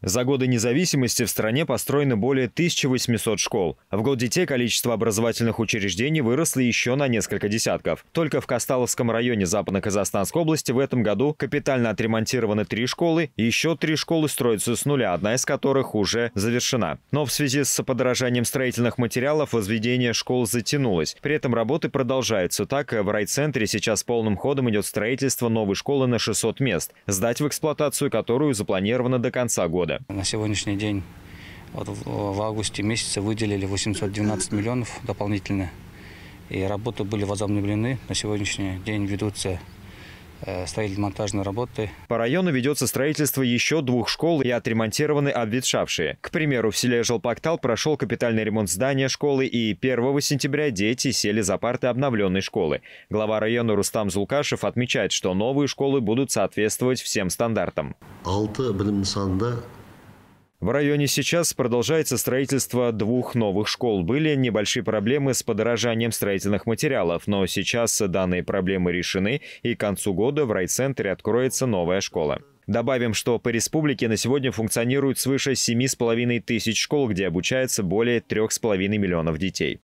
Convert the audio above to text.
За годы независимости в стране построено более 1800 школ. В год детей количество образовательных учреждений выросло еще на несколько десятков. Только в Касталовском районе Западно-Казахстанской области в этом году капитально отремонтированы три школы, еще три школы строятся с нуля, одна из которых уже завершена. Но в связи с подорожанием строительных материалов возведение школ затянулось. При этом работы продолжаются. Так, в райцентре сейчас полным ходом идет строительство новой школы на 600 мест, сдать в эксплуатацию которую запланировано до конца года года. На сегодняшний день вот в августе месяце выделили 812 миллионов дополнительно. И работы были возобновлены. На сегодняшний день ведутся э, строительно-монтажные работы. По району ведется строительство еще двух школ и отремонтированы обветшавшие. К примеру, в селе Желпактал прошел капитальный ремонт здания школы, и 1 сентября дети сели за парты обновленной школы. Глава района Рустам Зулкашев отмечает, что новые школы будут соответствовать всем стандартам. Алты білім нысанында в районе сейчас продолжается строительство двух новых школ. Были небольшие проблемы с подорожанием строительных материалов, но сейчас данные проблемы решены, и к концу года в райцентре откроется новая школа. Добавим, что по республике на сегодня функционируют свыше 7,5 тысяч школ, где обучается более 3,5 миллионов детей.